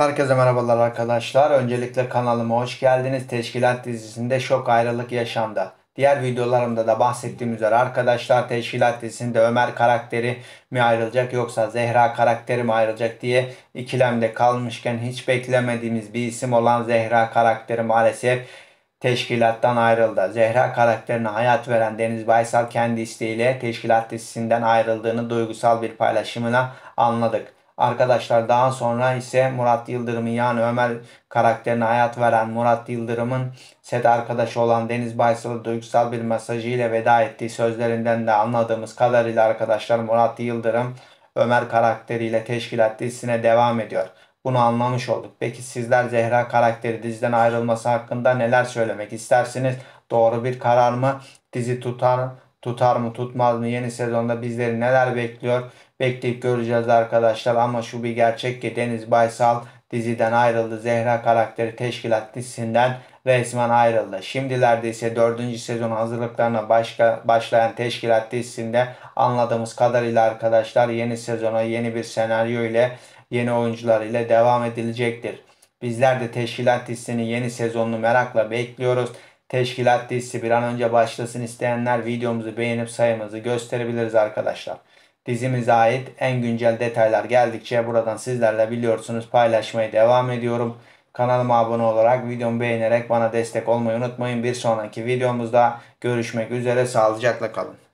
Herkese merhabalar arkadaşlar. Öncelikle kanalıma hoş geldiniz. Teşkilat dizisinde şok ayrılık yaşandı. Diğer videolarımda da bahsettiğim üzere arkadaşlar Teşkilat dizisinde Ömer karakteri mi ayrılacak yoksa Zehra karakteri mi ayrılacak diye ikilemde kalmışken hiç beklemediğimiz bir isim olan Zehra karakteri maalesef teşkilattan ayrıldı. Zehra karakterine hayat veren Deniz Baysal kendi isteğiyle teşkilat dizisinden ayrıldığını duygusal bir paylaşımına anladık. Arkadaşlar daha sonra ise Murat Yıldırım'ın yani Ömer karakterine hayat veren Murat Yıldırım'ın set arkadaşı olan Deniz Baysal'ı duygusal bir mesajıyla veda ettiği sözlerinden de anladığımız kadarıyla arkadaşlar Murat Yıldırım Ömer karakteriyle teşkilat dizisine devam ediyor. Bunu anlamış olduk. Peki sizler Zehra karakteri diziden ayrılması hakkında neler söylemek istersiniz? Doğru bir karar mı? Dizi tutar tutar mı tutmaz mı? Yeni sezonda bizleri neler bekliyor? Bekleyip göreceğiz arkadaşlar ama şu bir gerçek ki Deniz Baysal diziden ayrıldı. Zehra karakteri teşkilat dizisinden resmen ayrıldı. Şimdilerde ise 4. sezon hazırlıklarına başka, başlayan teşkilat dizisinde anladığımız kadarıyla arkadaşlar yeni sezona yeni bir senaryo ile yeni oyuncular ile devam edilecektir. Bizler de teşkilat dizisinin yeni sezonunu merakla bekliyoruz teşkilat dizisi bir an önce başlasın isteyenler videomuzu beğenip sayımızı gösterebiliriz arkadaşlar. Dizimize ait en güncel detaylar geldikçe buradan sizlerle biliyorsunuz paylaşmaya devam ediyorum. Kanalıma abone olarak videomu beğenerek bana destek olmayı unutmayın. Bir sonraki videomuzda görüşmek üzere sağlıcakla kalın.